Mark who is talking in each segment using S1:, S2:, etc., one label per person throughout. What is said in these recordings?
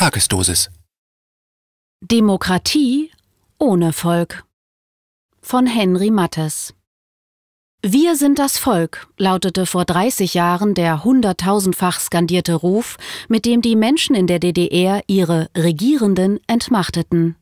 S1: Tagesdosis. Demokratie ohne Volk von Henry Mattes. Wir sind das Volk, lautete vor 30 Jahren der hunderttausendfach skandierte Ruf, mit dem die Menschen in der DDR ihre Regierenden entmachteten.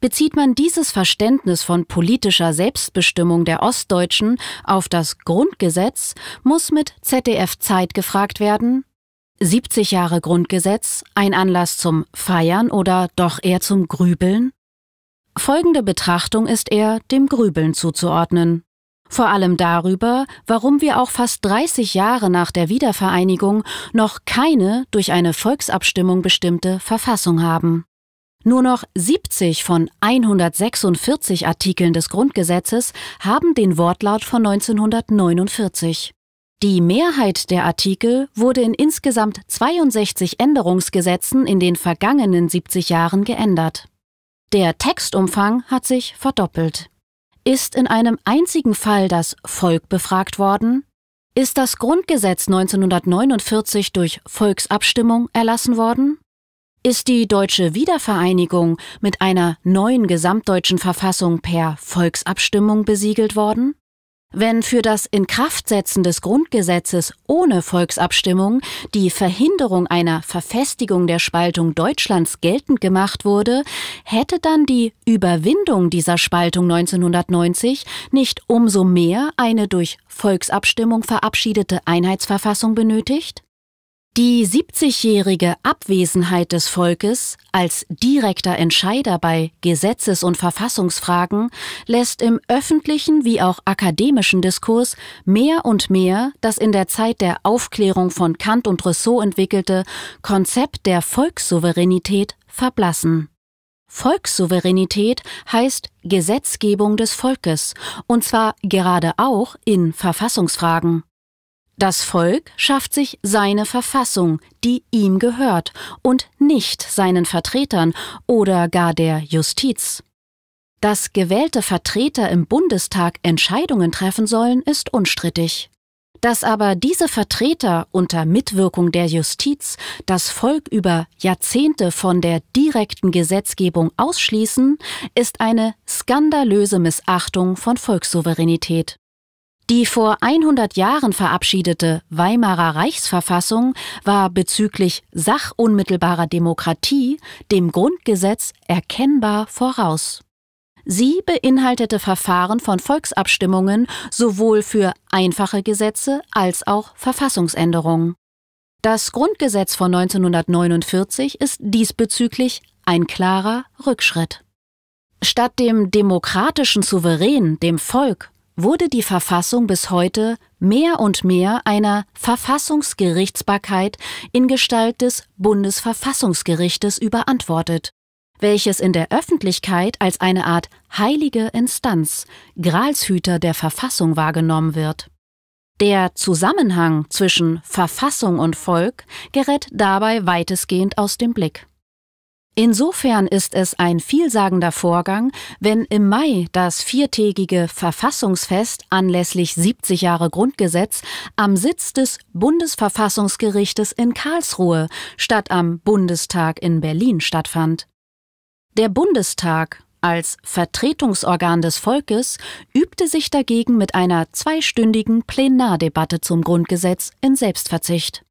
S1: Bezieht man dieses Verständnis von politischer Selbstbestimmung der Ostdeutschen auf das Grundgesetz, muss mit ZDF Zeit gefragt werden, 70 Jahre Grundgesetz ein Anlass zum Feiern oder doch eher zum Grübeln? Folgende Betrachtung ist eher dem Grübeln zuzuordnen. Vor allem darüber, warum wir auch fast 30 Jahre nach der Wiedervereinigung noch keine durch eine Volksabstimmung bestimmte Verfassung haben. Nur noch 70 von 146 Artikeln des Grundgesetzes haben den Wortlaut von 1949. Die Mehrheit der Artikel wurde in insgesamt 62 Änderungsgesetzen in den vergangenen 70 Jahren geändert. Der Textumfang hat sich verdoppelt. Ist in einem einzigen Fall das Volk befragt worden? Ist das Grundgesetz 1949 durch Volksabstimmung erlassen worden? Ist die deutsche Wiedervereinigung mit einer neuen gesamtdeutschen Verfassung per Volksabstimmung besiegelt worden? Wenn für das Inkraftsetzen des Grundgesetzes ohne Volksabstimmung die Verhinderung einer Verfestigung der Spaltung Deutschlands geltend gemacht wurde, hätte dann die Überwindung dieser Spaltung 1990 nicht umso mehr eine durch Volksabstimmung verabschiedete Einheitsverfassung benötigt? Die 70-jährige Abwesenheit des Volkes als direkter Entscheider bei Gesetzes- und Verfassungsfragen lässt im öffentlichen wie auch akademischen Diskurs mehr und mehr das in der Zeit der Aufklärung von Kant und Rousseau entwickelte Konzept der Volkssouveränität verblassen. Volkssouveränität heißt Gesetzgebung des Volkes, und zwar gerade auch in Verfassungsfragen. Das Volk schafft sich seine Verfassung, die ihm gehört, und nicht seinen Vertretern oder gar der Justiz. Dass gewählte Vertreter im Bundestag Entscheidungen treffen sollen, ist unstrittig. Dass aber diese Vertreter unter Mitwirkung der Justiz das Volk über Jahrzehnte von der direkten Gesetzgebung ausschließen, ist eine skandalöse Missachtung von Volkssouveränität. Die vor 100 Jahren verabschiedete Weimarer Reichsverfassung war bezüglich sachunmittelbarer Demokratie dem Grundgesetz erkennbar voraus. Sie beinhaltete Verfahren von Volksabstimmungen sowohl für einfache Gesetze als auch Verfassungsänderungen. Das Grundgesetz von 1949 ist diesbezüglich ein klarer Rückschritt. Statt dem demokratischen Souverän, dem Volk, wurde die Verfassung bis heute mehr und mehr einer Verfassungsgerichtsbarkeit in Gestalt des Bundesverfassungsgerichtes überantwortet, welches in der Öffentlichkeit als eine Art heilige Instanz, Gralshüter der Verfassung wahrgenommen wird. Der Zusammenhang zwischen Verfassung und Volk gerät dabei weitestgehend aus dem Blick. Insofern ist es ein vielsagender Vorgang, wenn im Mai das viertägige Verfassungsfest anlässlich 70 Jahre Grundgesetz am Sitz des Bundesverfassungsgerichtes in Karlsruhe statt am Bundestag in Berlin stattfand. Der Bundestag als Vertretungsorgan des Volkes übte sich dagegen mit einer zweistündigen Plenardebatte zum Grundgesetz in Selbstverzicht.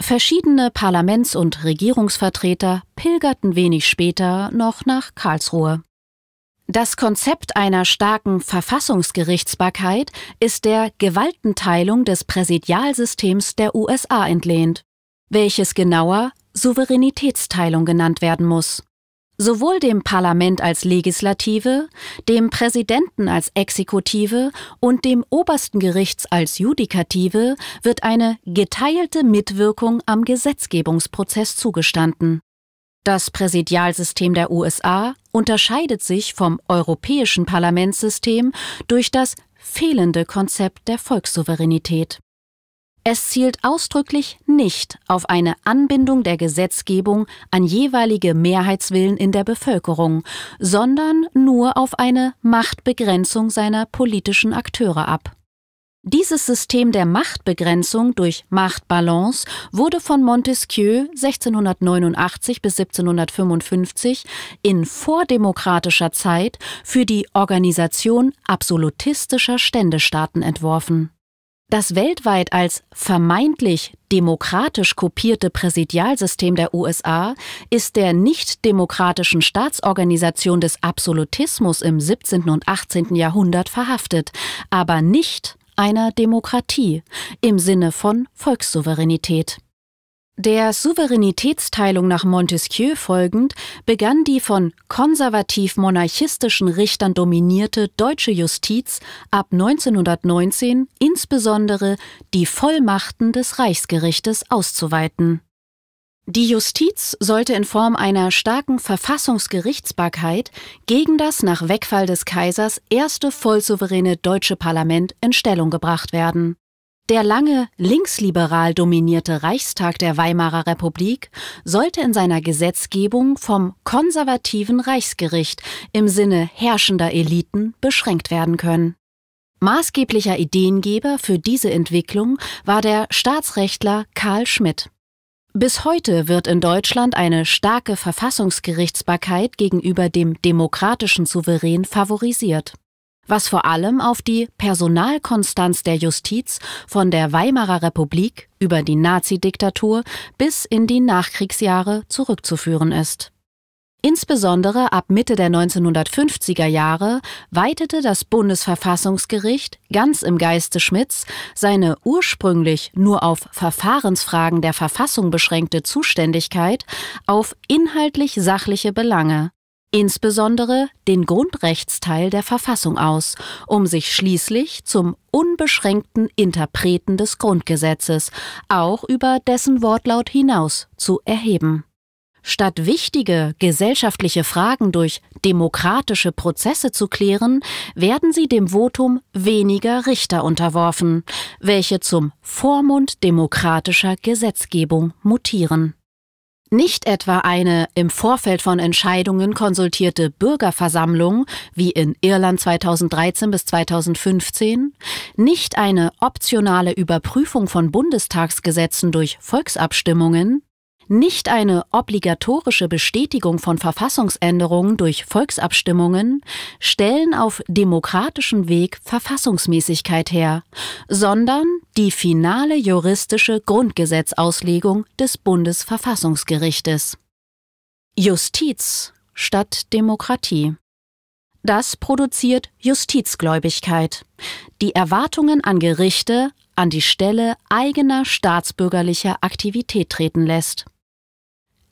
S1: Verschiedene Parlaments- und Regierungsvertreter pilgerten wenig später noch nach Karlsruhe. Das Konzept einer starken Verfassungsgerichtsbarkeit ist der Gewaltenteilung des Präsidialsystems der USA entlehnt, welches genauer Souveränitätsteilung genannt werden muss sowohl dem Parlament als Legislative, dem Präsidenten als Exekutive und dem obersten Gerichts als Judikative wird eine geteilte Mitwirkung am Gesetzgebungsprozess zugestanden. Das Präsidialsystem der USA unterscheidet sich vom europäischen Parlamentssystem durch das fehlende Konzept der Volkssouveränität. Es zielt ausdrücklich nicht auf eine Anbindung der Gesetzgebung an jeweilige Mehrheitswillen in der Bevölkerung, sondern nur auf eine Machtbegrenzung seiner politischen Akteure ab. Dieses System der Machtbegrenzung durch Machtbalance wurde von Montesquieu 1689 bis 1755 in vordemokratischer Zeit für die Organisation absolutistischer Ständestaaten entworfen das weltweit als vermeintlich demokratisch kopierte Präsidialsystem der USA ist der nicht-demokratischen Staatsorganisation des Absolutismus im 17. und 18. Jahrhundert verhaftet, aber nicht einer Demokratie im Sinne von Volkssouveränität. Der Souveränitätsteilung nach Montesquieu folgend begann die von konservativ-monarchistischen Richtern dominierte deutsche Justiz ab 1919 insbesondere die Vollmachten des Reichsgerichtes auszuweiten. Die Justiz sollte in Form einer starken Verfassungsgerichtsbarkeit gegen das nach Wegfall des Kaisers erste vollsouveräne deutsche Parlament in Stellung gebracht werden. Der lange linksliberal dominierte Reichstag der Weimarer Republik sollte in seiner Gesetzgebung vom konservativen Reichsgericht im Sinne herrschender Eliten beschränkt werden können. Maßgeblicher Ideengeber für diese Entwicklung war der Staatsrechtler Karl Schmidt. Bis heute wird in Deutschland eine starke Verfassungsgerichtsbarkeit gegenüber dem demokratischen Souverän favorisiert was vor allem auf die Personalkonstanz der Justiz von der Weimarer Republik über die Nazidiktatur bis in die Nachkriegsjahre zurückzuführen ist. Insbesondere ab Mitte der 1950er Jahre weitete das Bundesverfassungsgericht ganz im Geiste Schmidts seine ursprünglich nur auf Verfahrensfragen der Verfassung beschränkte Zuständigkeit auf inhaltlich sachliche Belange insbesondere den Grundrechtsteil der Verfassung aus, um sich schließlich zum unbeschränkten Interpreten des Grundgesetzes, auch über dessen Wortlaut hinaus, zu erheben. Statt wichtige gesellschaftliche Fragen durch demokratische Prozesse zu klären, werden sie dem Votum weniger Richter unterworfen, welche zum Vormund demokratischer Gesetzgebung mutieren nicht etwa eine im Vorfeld von Entscheidungen konsultierte Bürgerversammlung wie in Irland 2013 bis 2015, nicht eine optionale Überprüfung von Bundestagsgesetzen durch Volksabstimmungen, nicht eine obligatorische Bestätigung von Verfassungsänderungen durch Volksabstimmungen stellen auf demokratischem Weg Verfassungsmäßigkeit her, sondern die finale juristische Grundgesetzauslegung des Bundesverfassungsgerichtes. Justiz statt Demokratie. Das produziert Justizgläubigkeit, die Erwartungen an Gerichte an die Stelle eigener staatsbürgerlicher Aktivität treten lässt.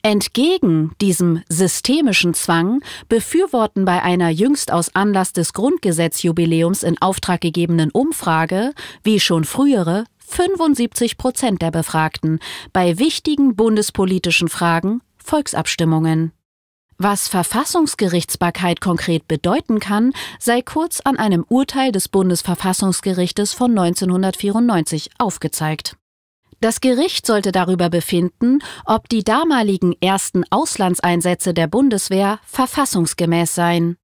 S1: Entgegen diesem systemischen Zwang befürworten bei einer jüngst aus Anlass des Grundgesetzjubiläums in Auftrag gegebenen Umfrage, wie schon frühere, 75 Prozent der Befragten bei wichtigen bundespolitischen Fragen Volksabstimmungen. Was Verfassungsgerichtsbarkeit konkret bedeuten kann, sei kurz an einem Urteil des Bundesverfassungsgerichtes von 1994 aufgezeigt. Das Gericht sollte darüber befinden, ob die damaligen ersten Auslandseinsätze der Bundeswehr verfassungsgemäß seien.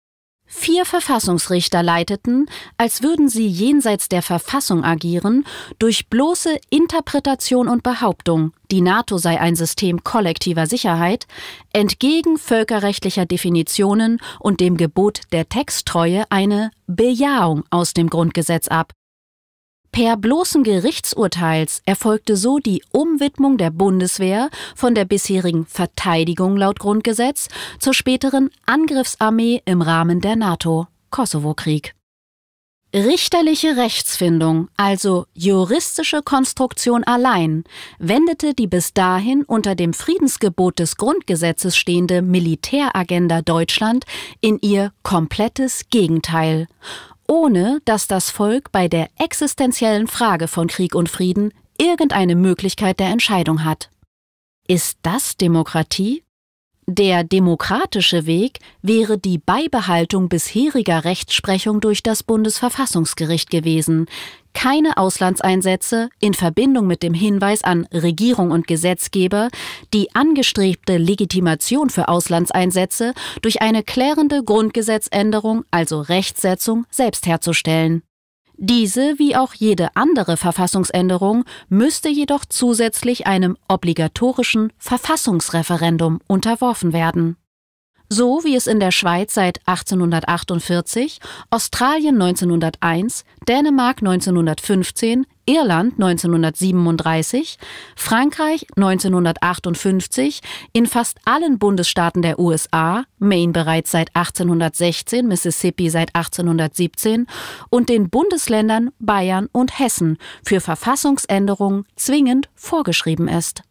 S1: Vier Verfassungsrichter leiteten, als würden sie jenseits der Verfassung agieren, durch bloße Interpretation und Behauptung, die NATO sei ein System kollektiver Sicherheit, entgegen völkerrechtlicher Definitionen und dem Gebot der Texttreue eine Bejahung aus dem Grundgesetz ab, Per bloßen Gerichtsurteils erfolgte so die Umwidmung der Bundeswehr von der bisherigen Verteidigung laut Grundgesetz zur späteren Angriffsarmee im Rahmen der NATO-Kosovo-Krieg. Richterliche Rechtsfindung, also juristische Konstruktion allein, wendete die bis dahin unter dem Friedensgebot des Grundgesetzes stehende Militäragenda Deutschland in ihr komplettes Gegenteil ohne dass das Volk bei der existenziellen Frage von Krieg und Frieden irgendeine Möglichkeit der Entscheidung hat. Ist das Demokratie? Der demokratische Weg wäre die Beibehaltung bisheriger Rechtsprechung durch das Bundesverfassungsgericht gewesen, keine Auslandseinsätze in Verbindung mit dem Hinweis an Regierung und Gesetzgeber, die angestrebte Legitimation für Auslandseinsätze durch eine klärende Grundgesetzänderung, also Rechtsetzung, selbst herzustellen. Diese wie auch jede andere Verfassungsänderung müsste jedoch zusätzlich einem obligatorischen Verfassungsreferendum unterworfen werden. So wie es in der Schweiz seit 1848, Australien 1901, Dänemark 1915, Irland 1937, Frankreich 1958, in fast allen Bundesstaaten der USA, Maine bereits seit 1816, Mississippi seit 1817 und den Bundesländern Bayern und Hessen für Verfassungsänderungen zwingend vorgeschrieben ist.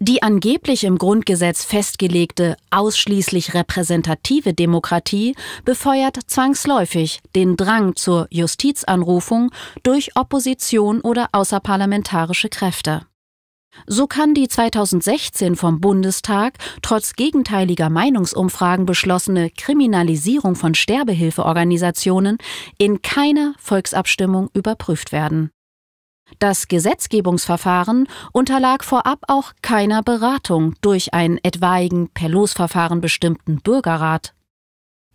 S1: Die angeblich im Grundgesetz festgelegte ausschließlich repräsentative Demokratie befeuert zwangsläufig den Drang zur Justizanrufung durch Opposition oder außerparlamentarische Kräfte. So kann die 2016 vom Bundestag trotz gegenteiliger Meinungsumfragen beschlossene Kriminalisierung von Sterbehilfeorganisationen in keiner Volksabstimmung überprüft werden. Das Gesetzgebungsverfahren unterlag vorab auch keiner Beratung durch einen etwaigen per Losverfahren bestimmten Bürgerrat.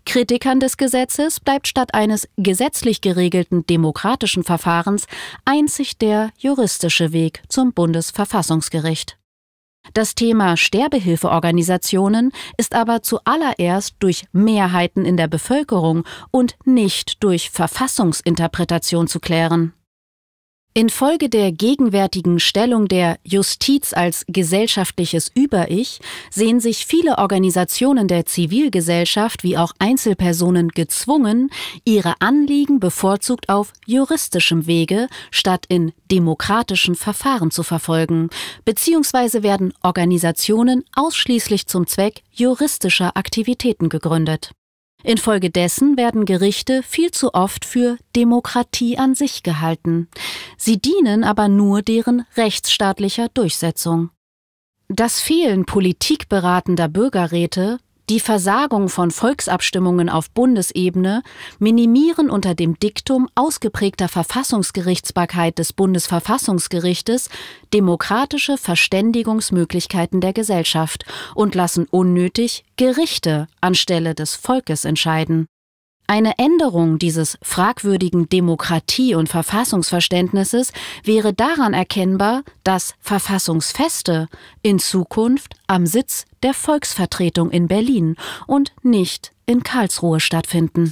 S1: Kritikern des Gesetzes bleibt statt eines gesetzlich geregelten demokratischen Verfahrens einzig der juristische Weg zum Bundesverfassungsgericht. Das Thema Sterbehilfeorganisationen ist aber zuallererst durch Mehrheiten in der Bevölkerung und nicht durch Verfassungsinterpretation zu klären. Infolge der gegenwärtigen Stellung der Justiz als gesellschaftliches Über-Ich sehen sich viele Organisationen der Zivilgesellschaft wie auch Einzelpersonen gezwungen, ihre Anliegen bevorzugt auf juristischem Wege statt in demokratischen Verfahren zu verfolgen, beziehungsweise werden Organisationen ausschließlich zum Zweck juristischer Aktivitäten gegründet. Infolgedessen werden Gerichte viel zu oft für Demokratie an sich gehalten. Sie dienen aber nur deren rechtsstaatlicher Durchsetzung. Das Fehlen politikberatender Bürgerräte die Versagung von Volksabstimmungen auf Bundesebene minimieren unter dem Diktum ausgeprägter Verfassungsgerichtsbarkeit des Bundesverfassungsgerichtes demokratische Verständigungsmöglichkeiten der Gesellschaft und lassen unnötig Gerichte anstelle des Volkes entscheiden. Eine Änderung dieses fragwürdigen Demokratie- und Verfassungsverständnisses wäre daran erkennbar, dass Verfassungsfeste in Zukunft am Sitz der Volksvertretung in Berlin und nicht in Karlsruhe stattfinden.